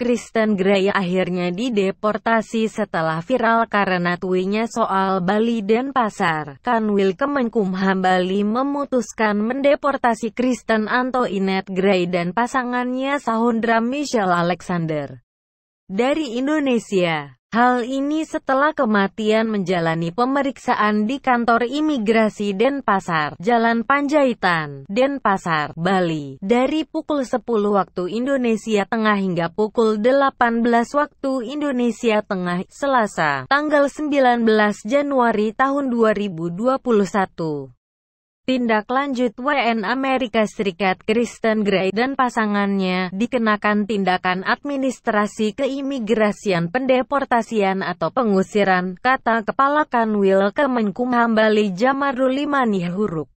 Kristen Grey akhirnya dideportasi setelah viral karena tuinya soal Bali dan pasar. Kanwil Kemenkumham Bali memutuskan mendeportasi Kristen Anto Inet Gray dan pasangannya Sahundra Michelle Alexander dari Indonesia. Hal ini setelah kematian menjalani pemeriksaan di kantor imigrasi Denpasar, Jalan Panjaitan, Denpasar, Bali, dari pukul 10 waktu Indonesia Tengah hingga pukul 18 waktu Indonesia Tengah, Selasa, tanggal 19 Januari tahun 2021. Tindak lanjut WN Amerika Serikat Kristen Gray dan pasangannya dikenakan tindakan administrasi keimigrasian pendeportasian atau pengusiran, kata Kepala Kanwil Kemenkumham Bali Jamarul Limani Huruk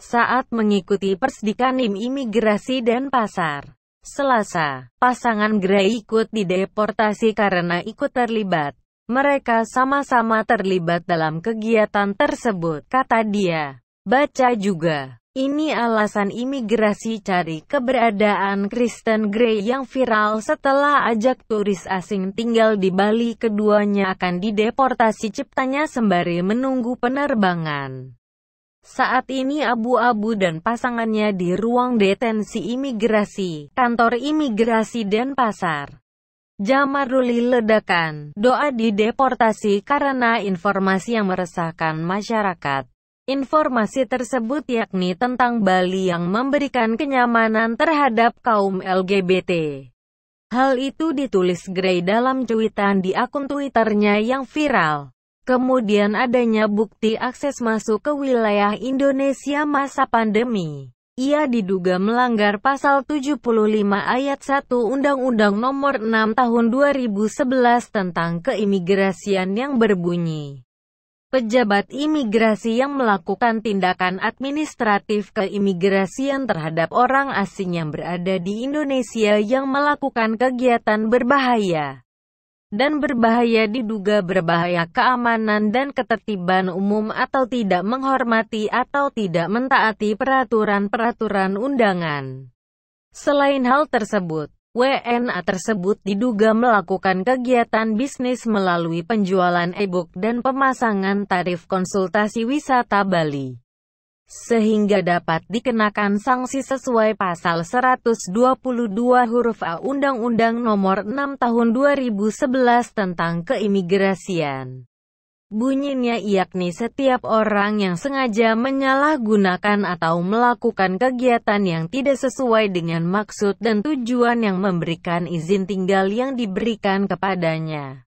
saat mengikuti persidikan imigrasi dan pasar. Selasa, pasangan Gray ikut dideportasi karena ikut terlibat. Mereka sama-sama terlibat dalam kegiatan tersebut, kata dia. Baca juga. Ini alasan imigrasi cari keberadaan Kristen Grey yang viral setelah ajak turis asing tinggal di Bali keduanya akan dideportasi ciptanya sembari menunggu penerbangan. Saat ini abu-abu dan pasangannya di ruang detensi imigrasi, kantor imigrasi dan Denpasar. Jamaruli ledakan, doa dideportasi karena informasi yang meresahkan masyarakat. Informasi tersebut yakni tentang Bali yang memberikan kenyamanan terhadap kaum LGBT. Hal itu ditulis Gray dalam cuitan di akun Twitternya yang viral. Kemudian adanya bukti akses masuk ke wilayah Indonesia masa pandemi. Ia diduga melanggar pasal 75 ayat 1 Undang-Undang Nomor 6 Tahun 2011 tentang keimigrasian yang berbunyi pejabat imigrasi yang melakukan tindakan administratif keimigrasian terhadap orang asing yang berada di Indonesia yang melakukan kegiatan berbahaya dan berbahaya diduga berbahaya keamanan dan ketertiban umum atau tidak menghormati atau tidak mentaati peraturan-peraturan undangan. Selain hal tersebut, WNA tersebut diduga melakukan kegiatan bisnis melalui penjualan e-book dan pemasangan tarif konsultasi wisata Bali, sehingga dapat dikenakan sanksi sesuai pasal 122 huruf A Undang-Undang Nomor 6 Tahun 2011 tentang Keimigrasian. Bunyinya yakni setiap orang yang sengaja menyalahgunakan atau melakukan kegiatan yang tidak sesuai dengan maksud dan tujuan yang memberikan izin tinggal yang diberikan kepadanya.